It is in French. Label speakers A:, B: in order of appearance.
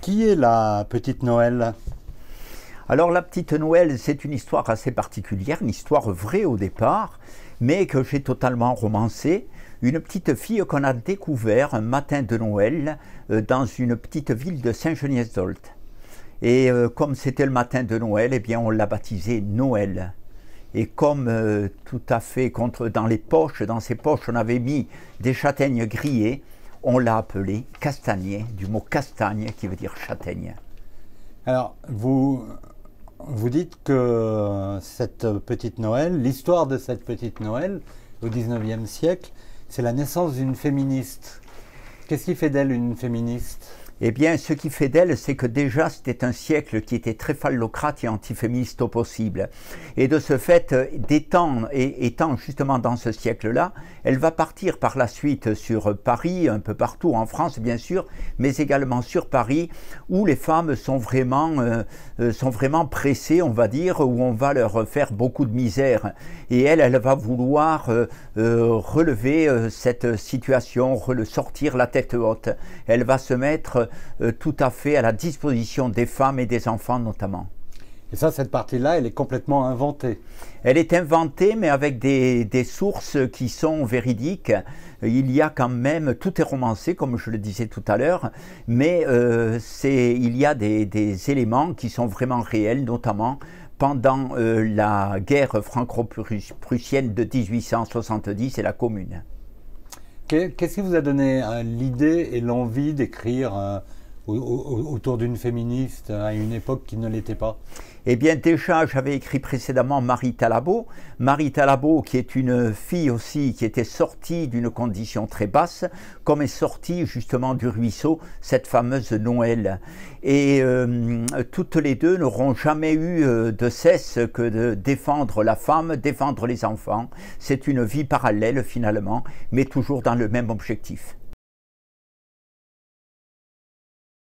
A: Qui est la petite Noël Alors la petite Noël, c'est une histoire assez particulière, une histoire vraie au départ, mais que j'ai totalement romancée. Une petite fille qu'on a découvert un matin de Noël euh, dans une petite ville de Saint-Geniez-d'Olt. Et euh, comme c'était le matin de Noël, eh bien on l'a baptisée Noël. Et comme euh, tout à fait contre, dans les poches, dans ses poches, on avait mis des châtaignes grillées, on l'a appelé castanier, du mot castagne qui veut dire châtaigne.
B: Alors, vous, vous dites que cette petite Noël, l'histoire de cette petite Noël au 19e siècle, c'est la naissance d'une féministe. Qu'est-ce qui fait d'elle une féministe eh bien, ce qui fait d'elle, c'est que déjà, c'était un
A: siècle qui était très phallocrate et antiféministe au possible. Et de ce fait, euh, d'étant, et étant justement dans ce siècle-là, elle va partir par la suite sur Paris, un peu partout, en France bien sûr, mais également sur Paris, où les femmes sont vraiment, euh, euh, sont vraiment pressées, on va dire, où on va leur faire beaucoup de misère. Et elle, elle va vouloir relever cette situation, sortir la tête haute. Elle va se mettre euh, tout à fait à la disposition des femmes et des enfants notamment. Et ça, cette partie-là, elle est complètement inventée. Elle est inventée, mais avec des, sources qui sont véridiques. Il y a quand même, tout est romancé, comme je le disais tout à l'heure, mais euh, il y a des, éléments qui sont vraiment réels, notamment pendant euh, la guerre franco-prussienne de 1870 et la Commune.
B: Qu'est-ce qui vous a donné euh, l'idée et l'envie d'écrire euh, autour d'une féministe à une époque qui ne l'était pas Eh bien déjà, j'avais écrit précédemment Marie Talabot, Marie
A: Talabot qui est une fille aussi, qui était sortie d'une condition très basse, comme est sortie justement du ruisseau, cette fameuse Noël. Et euh, toutes les deux n'auront jamais eu euh, de cesse que de défendre la femme, défendre les enfants. C'est une vie parallèle finalement, mais toujours dans le même objectif.